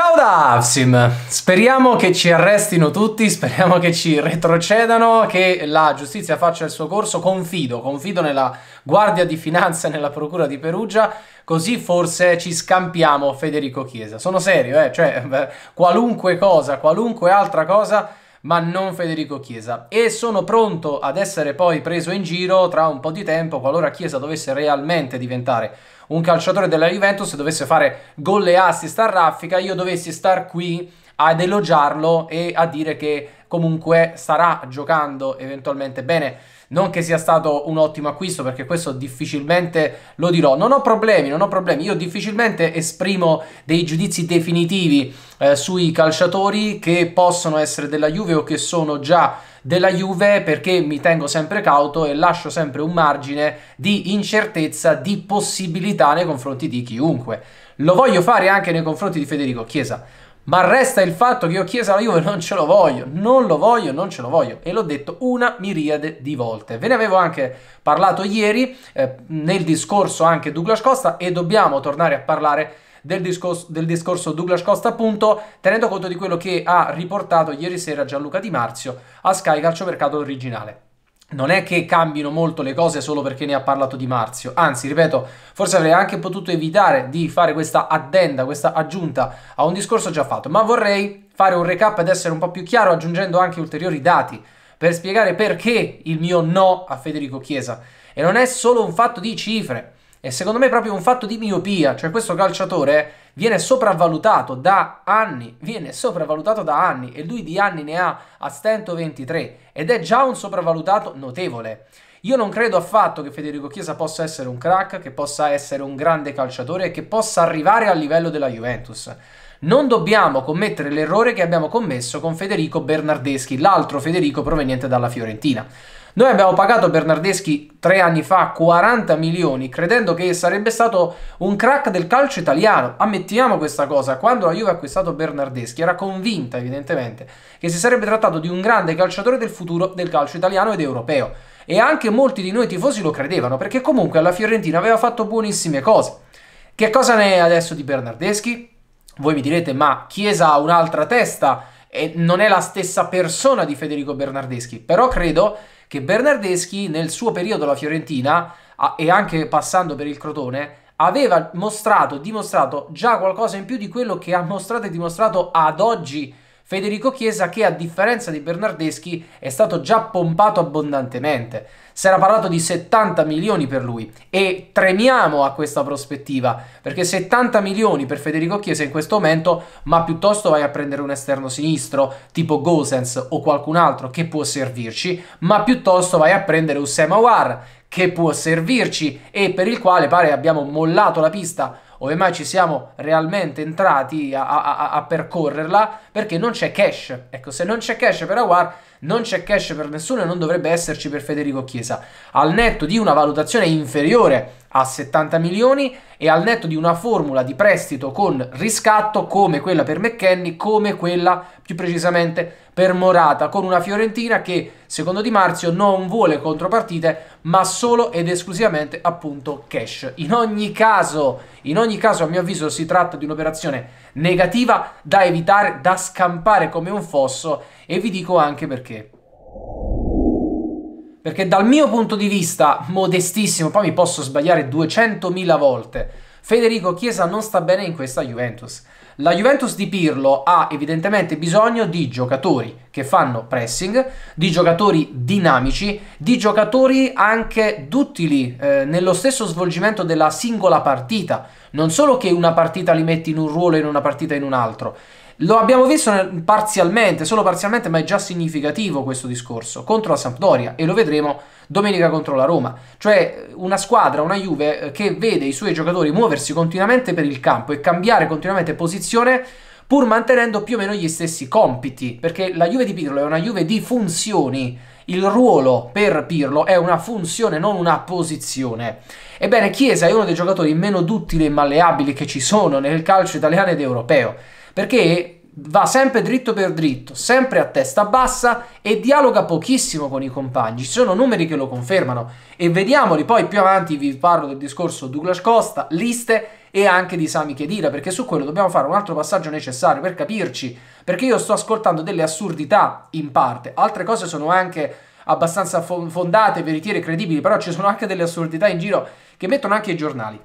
Ciao da Avsim! Speriamo che ci arrestino tutti, speriamo che ci retrocedano, che la giustizia faccia il suo corso. Confido, confido nella Guardia di Finanza e nella Procura di Perugia, così forse ci scampiamo Federico Chiesa. Sono serio, eh? Cioè, beh, qualunque cosa, qualunque altra cosa ma non Federico Chiesa. E sono pronto ad essere poi preso in giro tra un po' di tempo qualora Chiesa dovesse realmente diventare un calciatore della Juventus dovesse fare gol e assist a raffica, io dovessi star qui ad elogiarlo e a dire che comunque starà giocando eventualmente bene. Non che sia stato un ottimo acquisto, perché questo difficilmente lo dirò. Non ho problemi, non ho problemi. Io difficilmente esprimo dei giudizi definitivi eh, sui calciatori che possono essere della Juve o che sono già della Juve perché mi tengo sempre cauto e lascio sempre un margine di incertezza, di possibilità nei confronti di chiunque. Lo voglio fare anche nei confronti di Federico Chiesa, ma resta il fatto che io Chiesa alla Juve non ce lo voglio, non lo voglio, non ce lo voglio. E l'ho detto una miriade di volte. Ve ne avevo anche parlato ieri eh, nel discorso anche Douglas Costa e dobbiamo tornare a parlare del discorso, del discorso Douglas Costa, appunto, tenendo conto di quello che ha riportato ieri sera Gianluca Di Marzio a Sky Calcio Mercato originale non è che cambino molto le cose solo perché ne ha parlato Di Marzio, anzi, ripeto, forse avrei anche potuto evitare di fare questa addenda, questa aggiunta a un discorso già fatto, ma vorrei fare un recap ed essere un po' più chiaro aggiungendo anche ulteriori dati per spiegare perché il mio no a Federico Chiesa. E non è solo un fatto di cifre, e secondo me proprio un fatto di miopia, cioè questo calciatore viene sopravvalutato da anni, viene sopravvalutato da anni e lui di anni ne ha a stento 23 ed è già un sopravvalutato notevole. Io non credo affatto che Federico Chiesa possa essere un crack, che possa essere un grande calciatore e che possa arrivare al livello della Juventus. Non dobbiamo commettere l'errore che abbiamo commesso con Federico Bernardeschi, l'altro Federico proveniente dalla Fiorentina. Noi abbiamo pagato Bernardeschi tre anni fa 40 milioni credendo che sarebbe stato un crack del calcio italiano. Ammettiamo questa cosa, quando la Juve ha acquistato Bernardeschi era convinta evidentemente che si sarebbe trattato di un grande calciatore del futuro del calcio italiano ed europeo. E anche molti di noi tifosi lo credevano perché comunque alla Fiorentina aveva fatto buonissime cose. Che cosa ne è adesso di Bernardeschi? Voi mi direte, ma Chiesa ha un'altra testa e non è la stessa persona di Federico Bernardeschi, però credo che Bernardeschi nel suo periodo alla Fiorentina e anche passando per il Crotone aveva mostrato, dimostrato già qualcosa in più di quello che ha mostrato e dimostrato ad oggi Federico Chiesa che a differenza di Bernardeschi è stato già pompato abbondantemente. Si era parlato di 70 milioni per lui e tremiamo a questa prospettiva perché 70 milioni per Federico Chiesa in questo momento ma piuttosto vai a prendere un esterno sinistro tipo Gosens o qualcun altro che può servirci ma piuttosto vai a prendere Usema War che può servirci e per il quale pare abbiamo mollato la pista o mai ci siamo realmente entrati a, a, a, percorrerla perché non c'è cash. Ecco, se non c'è cash per Aguar, non c'è cash per nessuno e non dovrebbe esserci per Federico Chiesa. Al netto di una valutazione inferiore a 70 milioni e al netto di una formula di prestito con riscatto come quella per McKenny, come quella più precisamente per Morata, con una Fiorentina che secondo Di Marzio non vuole contropartite ma solo ed esclusivamente appunto cash. In ogni caso, in ogni caso a mio avviso si tratta di un'operazione negativa da evitare, da scampare come un fosso e vi dico anche perché. Perché dal mio punto di vista, modestissimo, poi mi posso sbagliare 200.000 volte, Federico Chiesa non sta bene in questa Juventus. La Juventus di Pirlo ha evidentemente bisogno di giocatori che fanno pressing, di giocatori dinamici, di giocatori anche duttili eh, nello stesso svolgimento della singola partita. Non solo che una partita li metti in un ruolo e in una partita in un altro, lo abbiamo visto parzialmente, solo parzialmente, ma è già significativo questo discorso contro la Sampdoria e lo vedremo domenica contro la Roma. Cioè una squadra, una Juve eh, che vede i suoi giocatori muoversi continuamente per il campo e cambiare continuamente posizione pur mantenendo più o meno gli stessi compiti, perché la Juve di Pirlo è una Juve di funzioni. Il ruolo per Pirlo è una funzione, non una posizione. Ebbene, Chiesa è uno dei giocatori meno duttili e malleabili che ci sono nel calcio italiano ed europeo perché va sempre dritto per dritto, sempre a testa bassa e dialoga pochissimo con i compagni. Ci sono numeri che lo confermano e vediamoli poi più avanti vi parlo del discorso Douglas Costa, Liste e anche di Sami Chedira, perché su quello dobbiamo fare un altro passaggio necessario per capirci, perché io sto ascoltando delle assurdità in parte, altre cose sono anche abbastanza fondate, veritiere credibili, però ci sono anche delle assurdità in giro che mettono anche i giornali.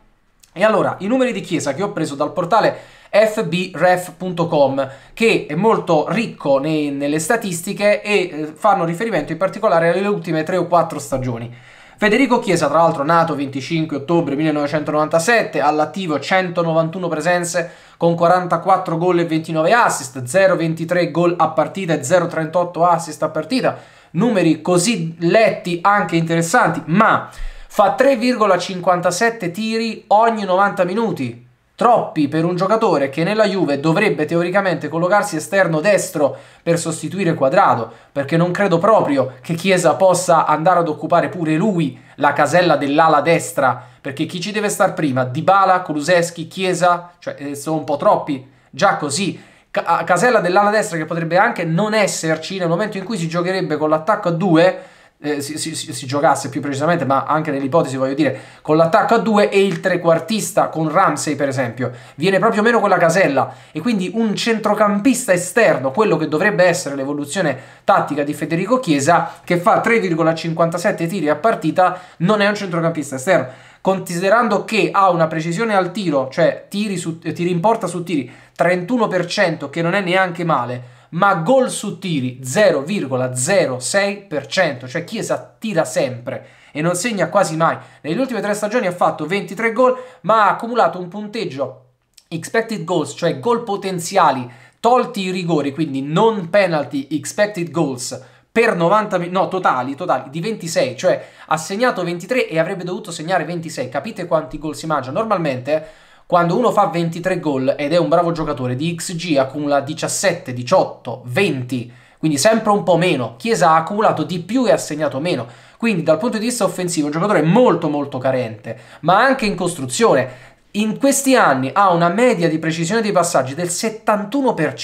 E allora, i numeri di chiesa che ho preso dal portale fbref.com che è molto ricco nei, nelle statistiche e eh, fanno riferimento in particolare alle ultime 3 o 4 stagioni. Federico Chiesa, tra l'altro nato 25 ottobre 1997, all'attivo 191 presenze con 44 gol e 29 assist, 0,23 gol a partita e 0,38 assist a partita, numeri così letti anche interessanti, ma fa 3,57 tiri ogni 90 minuti, troppi per un giocatore che nella Juve dovrebbe teoricamente collocarsi esterno destro per sostituire Quadrado, perché non credo proprio che Chiesa possa andare ad occupare pure lui la casella dell'ala destra, perché chi ci deve star prima? Dybala, Kuluseschi, Chiesa, cioè eh, sono un po' troppi, già così casella dell'ala destra che potrebbe anche non esserci nel momento in cui si giocherebbe con l'attacco a due eh, si, si, si, giocasse più precisamente, ma anche nell'ipotesi voglio dire, con l'attacco a 2 e il trequartista con Ramsey per esempio, viene proprio meno quella casella e quindi un centrocampista esterno, quello che dovrebbe essere l'evoluzione tattica di Federico Chiesa, che fa 3,57 tiri a partita, non è un centrocampista esterno considerando che ha una precisione al tiro, cioè tiri, su, tiri in porta su tiri, 31%, che non è neanche male, ma gol su tiri 0,06%, cioè Chiesa tira sempre e non segna quasi mai. Nelle ultime tre stagioni ha fatto 23 gol, ma ha accumulato un punteggio expected goals, cioè gol potenziali, tolti i rigori, quindi non penalty, expected goals per 90 minuti, no, totali, totali, di 26, cioè ha segnato 23 e avrebbe dovuto segnare 26, capite quanti gol si mangia? Normalmente quando uno fa 23 gol ed è un bravo giocatore di XG accumula 17, 18, 20, quindi sempre un po' meno. Chiesa ha accumulato di più e ha segnato meno. Quindi dal punto di vista offensivo è un giocatore molto molto carente, ma anche in costruzione. In questi anni ha una media di precisione dei passaggi del 71%,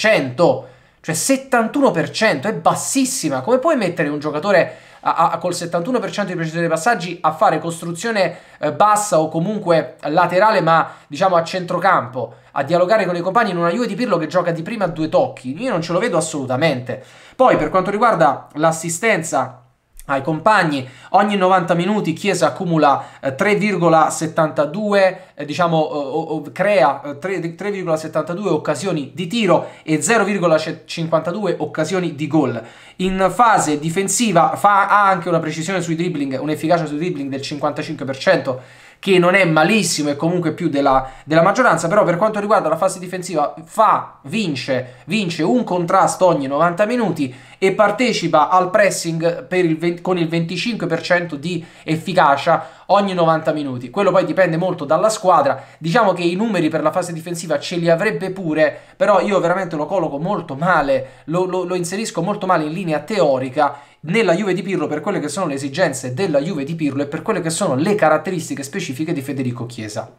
cioè 71% è bassissima. Come puoi mettere un giocatore a, a, col 71% di precisione dei passaggi a fare costruzione eh, bassa o comunque laterale ma diciamo a centrocampo a dialogare con i compagni in una Juve di Pirlo che gioca di prima a due tocchi io non ce lo vedo assolutamente poi per quanto riguarda l'assistenza ai compagni. Ogni 90 minuti Chiesa accumula 3,72, eh, eh, diciamo, eh, crea 3,72 occasioni di tiro e 0,52 occasioni di gol. In fase difensiva fa, ha anche una precisione sui dribbling, un'efficacia sui dribbling del 55% che non è malissimo e comunque più della, della, maggioranza, però per quanto riguarda la fase difensiva fa, vince, vince un contrasto ogni 90 minuti e partecipa al pressing il 20, con il 25% di efficacia ogni 90 minuti. Quello poi dipende molto dalla squadra. Diciamo che i numeri per la fase difensiva ce li avrebbe pure, però io veramente lo colloco molto male, lo, lo, lo inserisco molto male in linea teorica nella Juve di Pirlo per quelle che sono le esigenze della Juve di Pirlo e per quelle che sono le caratteristiche specifiche di Federico Chiesa.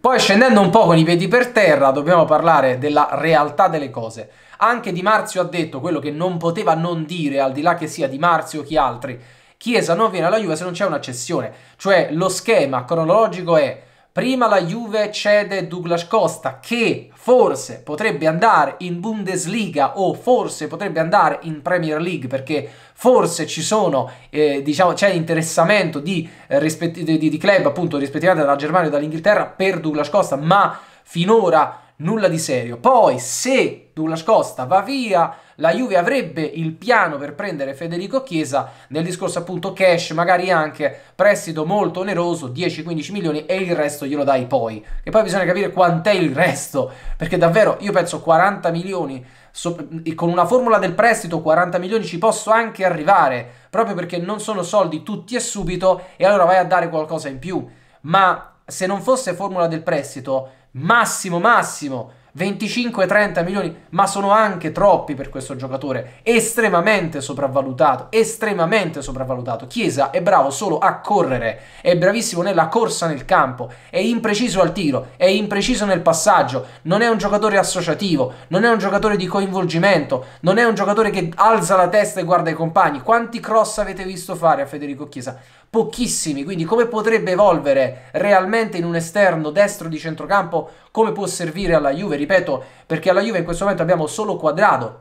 Poi scendendo un po' con i piedi per terra dobbiamo parlare della realtà delle cose. Anche Di Marzio ha detto quello che non poteva non dire, al di là che sia Di Marzio o chi altri. Chiesa non viene alla Juve se non c'è una cessione. Cioè lo schema cronologico è prima la Juve cede Douglas Costa che forse potrebbe andare in Bundesliga o forse potrebbe andare in Premier League perché forse ci sono, eh, diciamo, c'è interessamento di, eh, di, di, club appunto rispettivamente dalla Germania e dall'Inghilterra per Douglas Costa ma finora nulla di serio. Poi se Douglas Costa va via, la Juve avrebbe il piano per prendere Federico Chiesa nel discorso appunto cash, magari anche prestito molto oneroso, 10-15 milioni e il resto glielo dai poi. E poi bisogna capire quant'è il resto, perché davvero io penso 40 milioni so, con una formula del prestito 40 milioni ci posso anche arrivare, proprio perché non sono soldi tutti e subito e allora vai a dare qualcosa in più. Ma se non fosse formula del prestito, massimo massimo 25-30 milioni, ma sono anche troppi per questo giocatore, estremamente sopravvalutato, estremamente sopravvalutato. Chiesa è bravo solo a correre, è bravissimo nella corsa nel campo, è impreciso al tiro, è impreciso nel passaggio, non è un giocatore associativo, non è un giocatore di coinvolgimento, non è un giocatore che alza la testa e guarda i compagni. Quanti cross avete visto fare a Federico Chiesa? pochissimi, quindi come potrebbe evolvere realmente in un esterno destro di centrocampo, come può servire alla Juve, ripeto, perché alla Juve in questo momento abbiamo solo Quadrado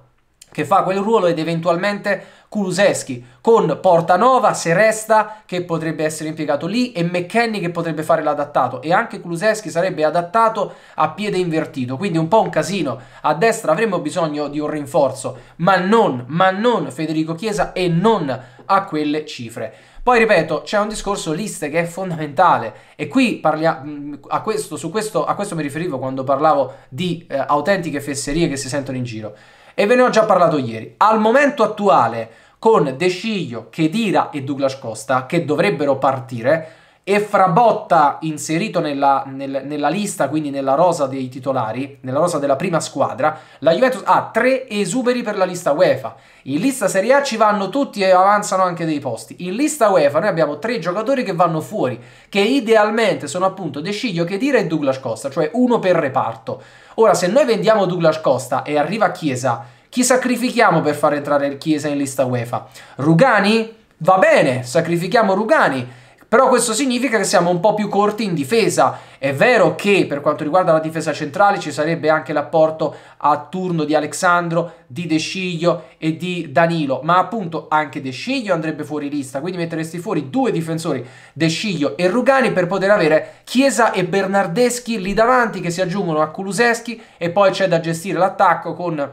che fa quel ruolo ed eventualmente Kuluseschi con Portanova se resta che potrebbe essere impiegato lì e McKenny che potrebbe fare l'adattato e anche Kuluseschi sarebbe adattato a piede invertito quindi un po' un casino a destra avremmo bisogno di un rinforzo ma non, ma non Federico Chiesa e non a quelle cifre poi ripeto, c'è un discorso liste che è fondamentale e qui parliamo a questo, su questo, a questo mi riferivo quando parlavo di eh, autentiche fesserie che si sentono in giro e ve ne ho già parlato ieri. Al momento attuale con De Sciglio, Chedira e Douglas Costa che dovrebbero partire e Frabotta inserito nella, nel, nella, lista, quindi nella rosa dei titolari, nella rosa della prima squadra, la Juventus ha tre esuberi per la lista UEFA. In lista Serie A ci vanno tutti e avanzano anche dei posti. In lista UEFA noi abbiamo tre giocatori che vanno fuori, che idealmente sono appunto De Sciglio, Chedira e Douglas Costa, cioè uno per reparto. Ora, se noi vendiamo Douglas Costa e arriva Chiesa, chi sacrifichiamo per far entrare Chiesa in lista UEFA? Rugani? Va bene, sacrifichiamo Rugani. Però questo significa che siamo un po' più corti in difesa. È vero che per quanto riguarda la difesa centrale ci sarebbe anche l'apporto a turno di Alessandro, di De Sciglio e di Danilo, ma appunto anche De Sciglio andrebbe fuori lista, quindi metteresti fuori due difensori, De Sciglio e Rugani, per poter avere Chiesa e Bernardeschi lì davanti che si aggiungono a Kuluseschi e poi c'è da gestire l'attacco con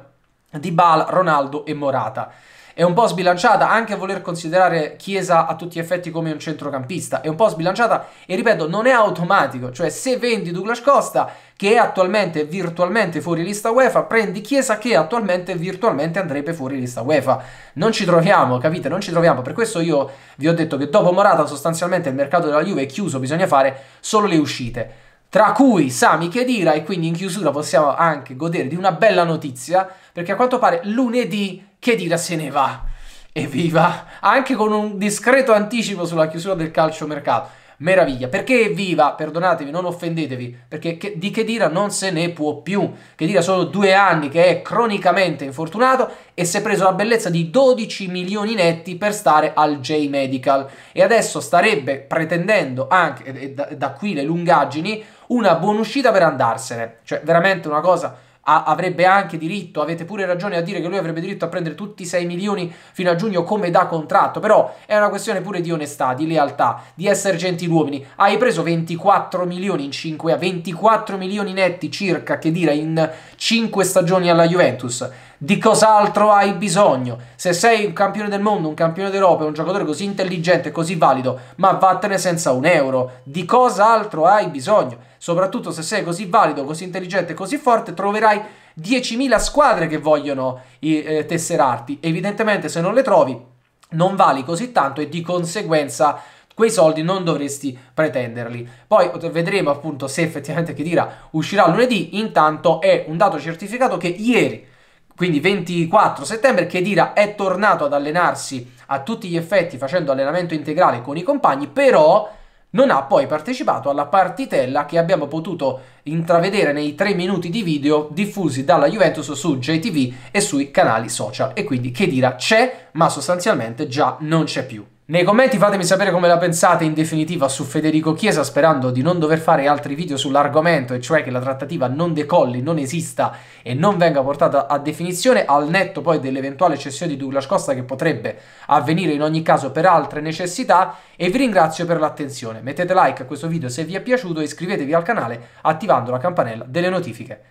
Dybala, Ronaldo e Morata è un po' sbilanciata anche voler considerare Chiesa a tutti gli effetti come un centrocampista, è un po' sbilanciata e ripeto non è automatico, cioè se vendi Douglas Costa che è attualmente virtualmente fuori lista UEFA, prendi Chiesa che attualmente virtualmente andrebbe fuori lista UEFA, non ci troviamo, capite, non ci troviamo, per questo io vi ho detto che dopo Morata sostanzialmente il mercato della Juve è chiuso, bisogna fare solo le uscite tra cui Sami Chedira e quindi in chiusura possiamo anche godere di una bella notizia perché a quanto pare lunedì Chedira se ne va. Evviva! Anche con un discreto anticipo sulla chiusura del calciomercato. Meraviglia. Perché evviva? perdonatevi, non offendetevi. Perché di Chedira non se ne può più. Chedira sono due anni che è cronicamente infortunato e si è preso la bellezza di 12 milioni netti per stare al J Medical. E adesso starebbe pretendendo anche, da, da qui le lungaggini, una buona uscita per andarsene. Cioè, veramente una cosa a- avrebbe anche diritto, avete pure ragione a dire che lui avrebbe diritto a prendere tutti i 6 milioni fino a giugno come da contratto, però è una questione pure di onestà, di lealtà, di essere gentiluomini. Hai preso 24 milioni in 5 a 24 milioni netti circa, che dire, in 5 stagioni alla Juventus. Di cos'altro hai bisogno? Se sei un campione del mondo, un campione d'Europa, un giocatore così intelligente, così valido, ma vattene senza un euro. Di cos'altro hai bisogno? soprattutto se sei così valido, così intelligente, così forte, troverai 10.000 squadre che vogliono eh, tesserarti. Evidentemente se non le trovi non vali così tanto e di conseguenza quei soldi non dovresti pretenderli. Poi vedremo appunto se effettivamente che dirà uscirà lunedì, intanto è un dato certificato che ieri quindi 24 settembre, che è tornato ad allenarsi a tutti gli effetti facendo allenamento integrale con i compagni, però non ha poi partecipato alla partitella che abbiamo potuto intravedere nei tre minuti di video diffusi dalla Juventus su JTV e sui canali social. E quindi che dirà c'è, ma sostanzialmente già non c'è più. Nei commenti fatemi sapere come la pensate in definitiva su Federico Chiesa sperando di non dover fare altri video sull'argomento e cioè che la trattativa non decolli, non esista e non venga portata a definizione al netto poi dell'eventuale cessione di Douglas Costa che potrebbe avvenire in ogni caso per altre necessità e vi ringrazio per l'attenzione. Mettete like a questo video se vi è piaciuto e iscrivetevi al canale attivando la campanella delle notifiche.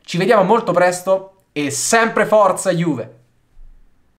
Ci vediamo molto presto e sempre forza Juve!